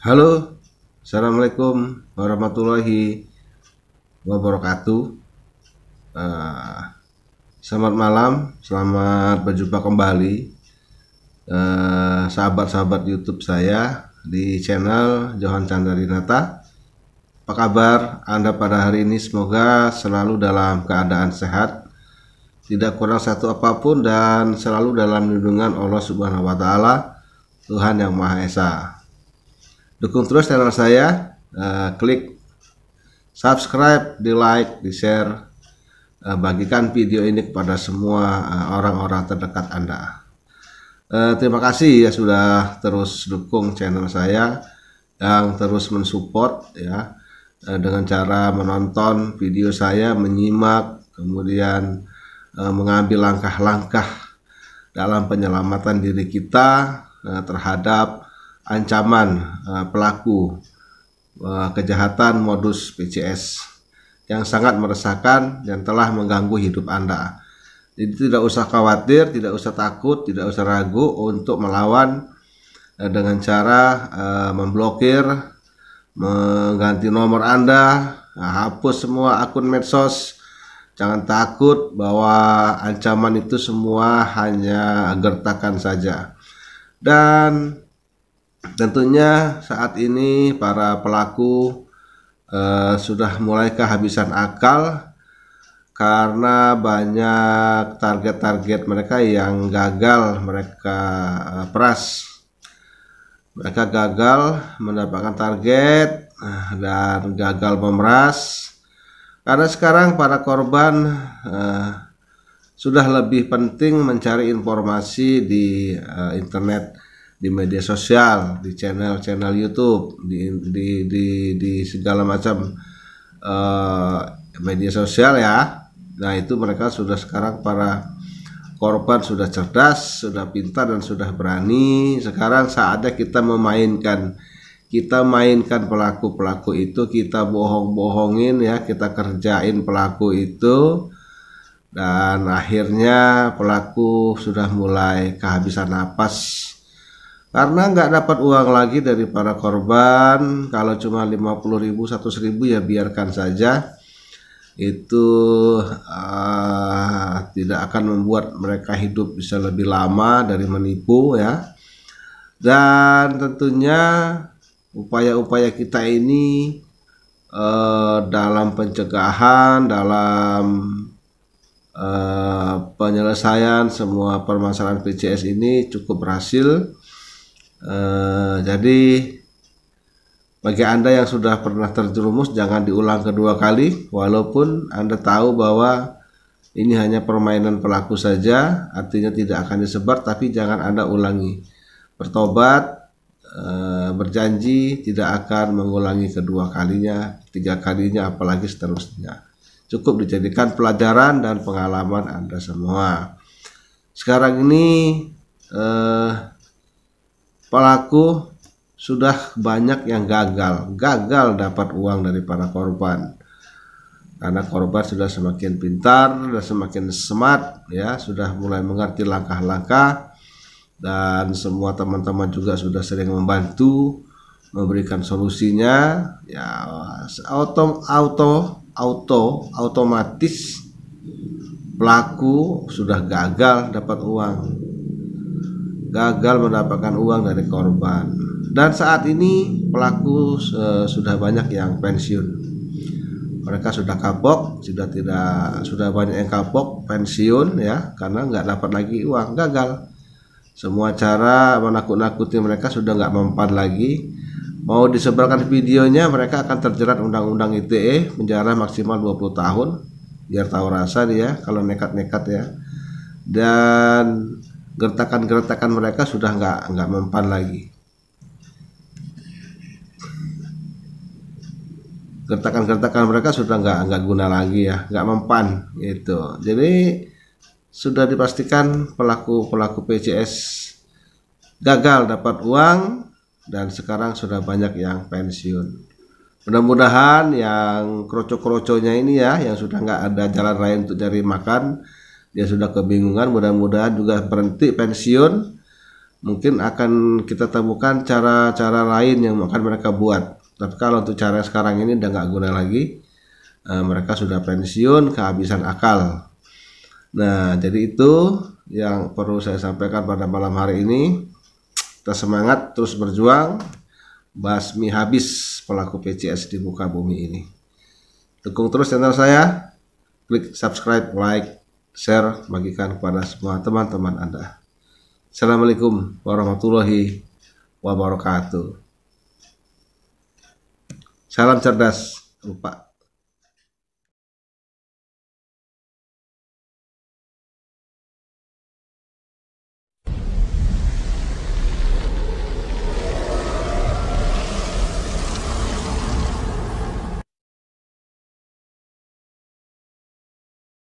Halo, Assalamualaikum warahmatullahi wabarakatuh. Uh, selamat malam, selamat berjumpa kembali eh, sahabat-sahabat uh, YouTube saya di channel Johan Chandra Dinata. Apa kabar Anda pada hari ini? Semoga selalu dalam keadaan sehat, tidak kurang satu apapun dan selalu dalam lindungan Allah Subhanahu wa taala, Tuhan yang Maha Esa. Dukung terus channel saya, uh, klik subscribe, di like, di share, uh, eh, bagikan video ini kepada semua eh, orang-orang uh, terdekat Anda. Uh, terima kasih ya sudah terus dukung channel saya yang terus mensupport ya uh, dengan cara menonton video saya, menyimak, kemudian uh, mengambil langkah-langkah dalam penyelamatan diri kita uh, terhadap ancaman uh, pelaku uh, kejahatan modus PCS yang sangat meresahkan dan telah mengganggu hidup Anda. Jadi tidak usah khawatir, tidak usah takut, tidak usah ragu untuk melawan uh, dengan cara uh, memblokir, mengganti nomor Anda, nah, hapus semua akun medsos, Jangan takut bahwa ancaman itu semua hanya gertakan saja. Dan Tentunya saat ini para pelaku eh, sudah mulai kehabisan akal karena banyak target-target mereka yang gagal mereka eh, peras. Mereka gagal mendapatkan target eh, dan gagal memeras karena sekarang para korban eh, sudah lebih penting mencari informasi di eh, internet di media sosial, di channel-channel YouTube, di di di, di segala macam uh, media sosial ya. Nah itu mereka sudah sekarang para korban sudah cerdas, sudah pintar dan sudah berani. Sekarang saatnya kita memainkan, kita mainkan pelaku pelaku itu, kita bohong-bohongin ya, kita kerjain pelaku itu dan akhirnya pelaku sudah mulai kehabisan nafas karena nggak dapat uang lagi dari para korban, kalau cuma 50 ribu, 100 ribu ya biarkan saja. Itu uh, tidak akan membuat mereka hidup bisa lebih lama dari menipu ya. Dan tentunya upaya-upaya kita ini uh, dalam pencegahan, dalam uh, penyelesaian semua permasalahan PCS ini cukup berhasil Eh, jadi bagi Anda yang sudah pernah terjerumus jangan diulang kedua kali walaupun Anda tahu bahwa ini hanya permainan pelaku saja artinya tidak akan disebar tapi jangan Anda ulangi. Bertobat eh, berjanji tidak akan mengulangi kedua kalinya, tiga kalinya apalagi seterusnya. Cukup dijadikan pelajaran dan pengalaman Anda semua. Sekarang ini eh pelaku sudah banyak yang gagal, gagal dapat uang dari para korban. Karena korban sudah semakin pintar, sudah semakin smart, ya, sudah mulai mengerti langkah-langkah dan semua teman-teman juga sudah sering membantu memberikan solusinya ya auto auto auto otomatis pelaku sudah gagal dapat uang gagal mendapatkan uang dari korban dan saat ini pelaku e, sudah banyak yang pensiun mereka sudah kapok sudah tidak sudah banyak yang kapok pensiun ya karena nggak dapat lagi uang gagal semua cara menakut-nakuti mereka sudah nggak mempan lagi mau disebarkan videonya mereka akan terjerat undang-undang ITE penjara maksimal 20 tahun biar tahu rasa dia kalau nekat-nekat ya dan gertakan-gertakan mereka sudah nggak nggak mempan lagi. Gertakan-gertakan mereka sudah nggak nggak guna lagi ya, nggak mempan gitu. Jadi sudah dipastikan pelaku pelaku PCS gagal dapat uang dan sekarang sudah banyak yang pensiun. Mudah-mudahan yang kroco-kroconya ini ya, yang sudah nggak ada jalan lain untuk cari makan, dia sudah kebingungan mudah-mudahan juga berhenti pensiun mungkin akan kita temukan cara-cara lain yang akan mereka buat tapi kalau untuk cara sekarang ini udah nggak guna lagi e, mereka sudah pensiun kehabisan akal nah jadi itu yang perlu saya sampaikan pada malam hari ini kita semangat terus berjuang basmi habis pelaku PCS di muka bumi ini dukung terus channel saya klik subscribe like share, bagikan kepada semua teman-teman Anda. Assalamualaikum warahmatullahi wabarakatuh. Salam cerdas, lupa.